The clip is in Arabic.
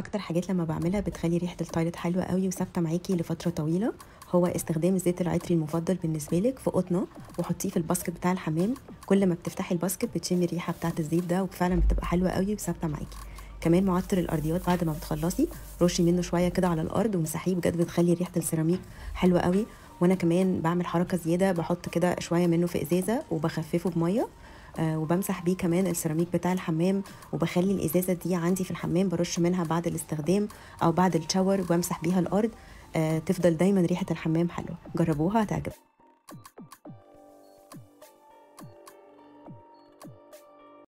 اكتر حاجات لما بعملها بتخلي ريحه التايلت حلوه قوي وثابته معاكي لفتره طويله هو استخدام زيت العطري المفضل بالنسبه لك في قطنه وحطيه في الباسكت بتاع الحمام كل ما بتفتحي الباسكت بتشمي الريحه بتاعه الزيت ده وفعلا بتبقى حلوه قوي وثابته معاكي كمان معطر الارضيات بعد ما بتخلصي رشي منه شويه كده على الارض ومسحيه بجد بتخلي ريحه السيراميك حلوه قوي وانا كمان بعمل حركه زياده بحط كده شويه منه في ازازه وبخففه بميه آه، وبمسح بيه كمان السيراميك بتاع الحمام وبخلي الازازه دي عندي في الحمام برش منها بعد الاستخدام او بعد الشاور وبمسح بيها الارض آه، تفضل دايما ريحه الحمام حلوه جربوها هتعجبكم